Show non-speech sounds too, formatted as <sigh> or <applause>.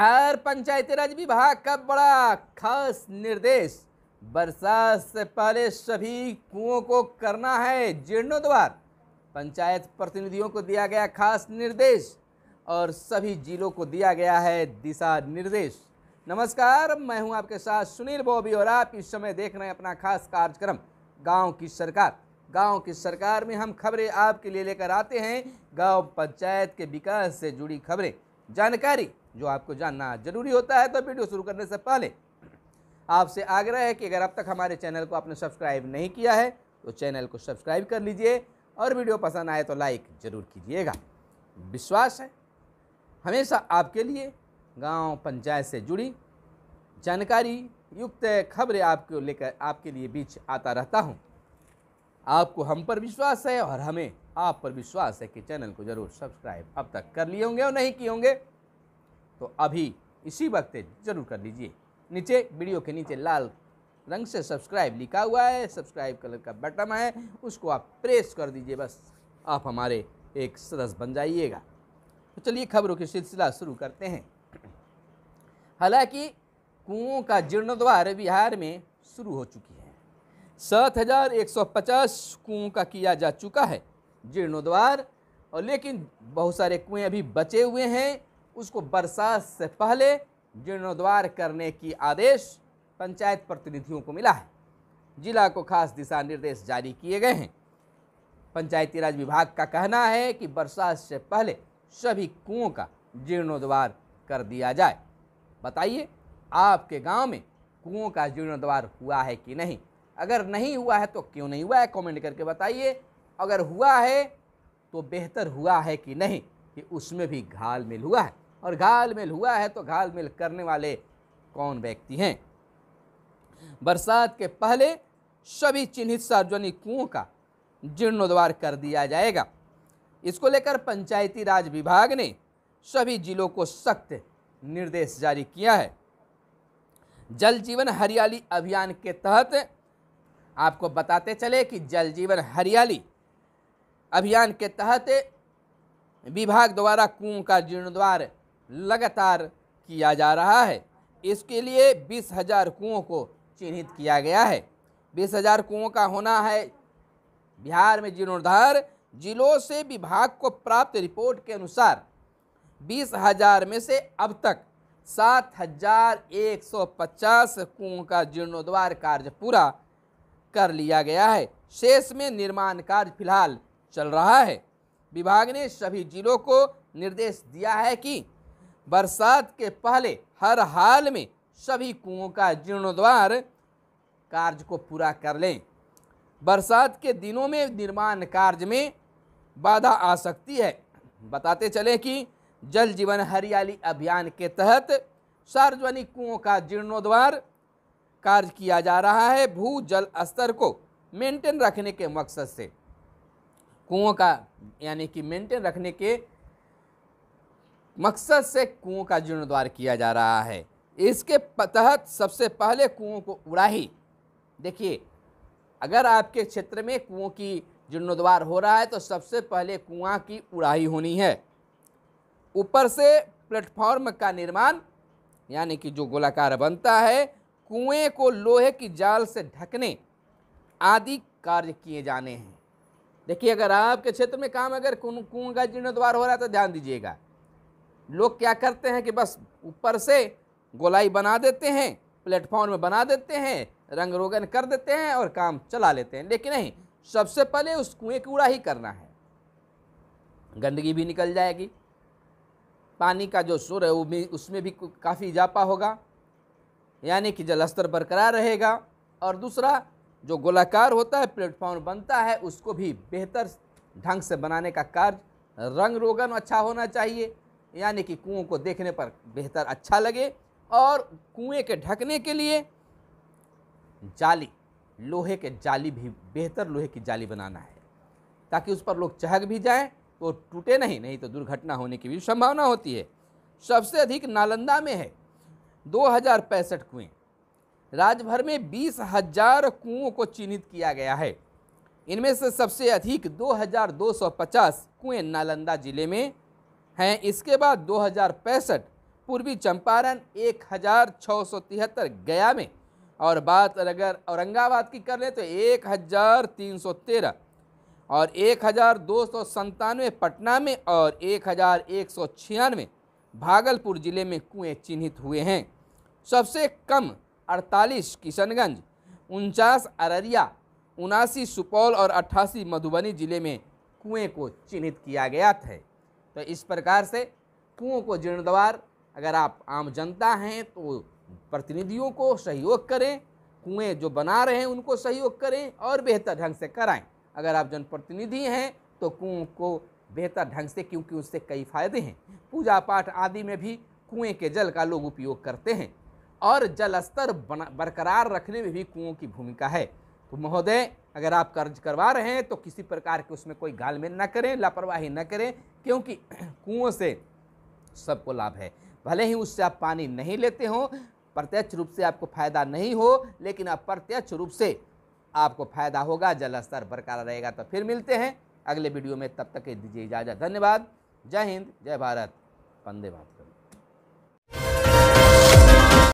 बिहार पंचायती राज विभाग का बड़ा खास निर्देश बरसात से पहले सभी कुओं को करना है जीर्णोद्वार पंचायत प्रतिनिधियों को दिया गया खास निर्देश और सभी जिलों को दिया गया है दिशा निर्देश नमस्कार मैं हूं आपके साथ सुनील बॉबी और आप इस समय देख रहे हैं अपना खास कार्यक्रम गांव की सरकार गांव की सरकार में हम खबरें आपके लिए लेकर आते हैं गांव पंचायत के विकास से जुड़ी खबरें जानकारी जो आपको जानना जरूरी होता है तो वीडियो शुरू करने से पहले आपसे आग्रह है कि अगर अब तक हमारे चैनल को आपने सब्सक्राइब नहीं किया है तो चैनल को सब्सक्राइब कर लीजिए और वीडियो पसंद आए तो लाइक ज़रूर कीजिएगा विश्वास है हमेशा आपके लिए गांव पंचायत से जुड़ी जानकारी युक्त खबरें आपको लेकर आपके लिए बीच आता रहता हूं आपको हम पर विश्वास है और हमें आप पर विश्वास है कि चैनल को ज़रूर सब्सक्राइब अब तक कर लिए होंगे और नहीं किए होंगे तो अभी इसी वक्त ज़रूर कर लीजिए नीचे वीडियो के नीचे लाल रंग से सब्सक्राइब लिखा हुआ है सब्सक्राइब कलर का बटन है उसको आप प्रेस कर दीजिए बस आप हमारे एक सदस्य बन जाइएगा तो चलिए खबरों की सिलसिला शुरू करते हैं हालांकि कुओं का जीर्णोद्वार बिहार में शुरू हो चुकी है सात हज़ार एक सौ पचास कुओं का किया जा चुका है जीर्णोद्वार और लेकिन बहुत सारे कुएं अभी बचे हुए हैं उसको बरसात से पहले जीर्णोद्वार करने की आदेश पंचायत प्रतिनिधियों को मिला है जिला को खास दिशा निर्देश जारी किए गए हैं पंचायती राज विभाग का कहना है कि बरसात से पहले सभी कुओं का जीर्णोद्वार कर दिया जाए बताइए आपके गांव में कुओं का जीर्णोद्वार हुआ है कि नहीं अगर नहीं हुआ है तो क्यों नहीं हुआ है कमेंट करके बताइए अगर हुआ है तो बेहतर हुआ है कि नहीं कि उसमें भी घाल मिल हुआ है और घाल मिल हुआ है तो घाल मिल करने वाले कौन व्यक्ति हैं बरसात के पहले सभी चिन्हित सार्वजनिक कुओं का जीर्णोद्वार कर दिया जाएगा इसको लेकर पंचायती राज विभाग ने सभी जिलों को सख्त निर्देश जारी किया है जल जीवन हरियाली अभियान के तहत आपको बताते चले कि जल जीवन हरियाली अभियान के तहत विभाग द्वारा कुओं का जीर्णोद्वार लगातार किया जा रहा है इसके लिए बीस हजार कुओं को चिन्हित किया गया है बीस हजार कुओं का होना है बिहार में जीर्णोद्धार जिलों से विभाग को प्राप्त रिपोर्ट के अनुसार बीस हजार में से अब तक सात हजार एक सौ पचास कुओं का जीर्णोद्वार कार्य पूरा कर लिया गया है शेष में निर्माण कार्य फिलहाल चल रहा है विभाग ने सभी जिलों को निर्देश दिया है कि बरसात के पहले हर हाल में सभी कुओं का जीर्णोद्वार कार्य को पूरा कर लें बरसात के दिनों में निर्माण कार्य में बाधा आ सकती है बताते चले कि जल जीवन हरियाली अभियान के तहत सार्वजनिक कुओं का जीर्णोद्वार कार्य किया जा रहा है भू जल स्तर को मेंटेन रखने के मकसद से कुओं का यानी कि मेंटेन रखने के मकसद से कुओं का जीर्णोद्वार किया जा रहा है इसके तहत सबसे पहले कुओं को उड़ाही देखिए अगर आपके क्षेत्र में कुओं की जीर्णोद्वार हो रहा है तो सबसे पहले कुआं की उड़ाही होनी है ऊपर से प्लेटफॉर्म का निर्माण यानी कि जो गोलाकार बनता है कुएं को लोहे की जाल से ढकने आदि कार्य किए जाने हैं देखिए अगर आपके क्षेत्र में काम अगर कुएं का जीर्णोद्वार हो रहा है तो ध्यान दीजिएगा लोग क्या करते हैं कि बस ऊपर से गोलाई बना देते हैं प्लेटफॉर्म में बना देते हैं रंग रोगन कर देते हैं और काम चला लेते हैं लेकिन नहीं सबसे पहले उस कुएँ कूड़ा ही करना है गंदगी भी निकल जाएगी पानी का जो सुर है वो भी उसमें भी काफ़ी इजाफा होगा यानी कि जलस्तर बरकरार रहेगा और दूसरा जो गोलाकार होता है प्लेटफॉर्म बनता है उसको भी बेहतर ढंग से बनाने का कार्य रंग रोगन अच्छा होना चाहिए यानी कि कुओं को देखने पर बेहतर अच्छा लगे और कुएं के ढकने के लिए जाली लोहे के जाली भी बेहतर लोहे की जाली बनाना है ताकि उस पर लोग चहक भी जाएं तो टूटे नहीं नहीं तो दुर्घटना होने की भी संभावना होती है सबसे अधिक नालंदा में है दो हज़ार पैंसठ कुएँ राज्य भर में बीस हजार कुओं को चिन्हित किया गया है इनमें से सबसे अधिक 2,250 कुएं नालंदा जिले में हैं इसके बाद दो पूर्वी चंपारण एक गया में और बात अगर औरंगाबाद की कर लें तो एक हज़ार तीन सौ तेरह और एक हज़ार दो सौ संतानवे पटना में और एक हज़ार एक सौ छियानवे भागलपुर ज़िले में कुएँ चिन्हित हुए हैं सबसे कम अड़तालीस किशनगंज उनचास अररिया उनासी सुपौल और अट्ठासी मधुबनी ज़िले में कुएं को चिन्हित किया गया था तो इस प्रकार से कुओं को जीर्णद्वार अगर आप आम जनता हैं तो प्रतिनिधियों को सहयोग करें कुएं जो बना रहे हैं उनको सहयोग करें और बेहतर ढंग से कराएं अगर आप जनप्रतिनिधि हैं तो कुओं को बेहतर ढंग से क्योंकि उससे कई फायदे हैं पूजा पाठ आदि में भी कुएं के जल का लोग उपयोग करते हैं और जल स्तर बरकरार रखने में भी कुओं की भूमिका है तो महोदय अगर आप कर्ज करवा रहे हैं तो किसी प्रकार के उसमें कोई गालमेल न करें लापरवाही न करें क्योंकि <clears throat> कुओं से सबको लाभ है भले ही उससे आप पानी नहीं लेते हो प्रत्यक्ष रूप से आपको फायदा नहीं हो लेकिन अप्रत्यक्ष रूप से आपको फायदा होगा जल स्तर बरकरार रहेगा तो फिर मिलते हैं अगले वीडियो में तब तक दीजिए इजाज़त धन्यवाद जय हिंद जय भारत वंदे मातरम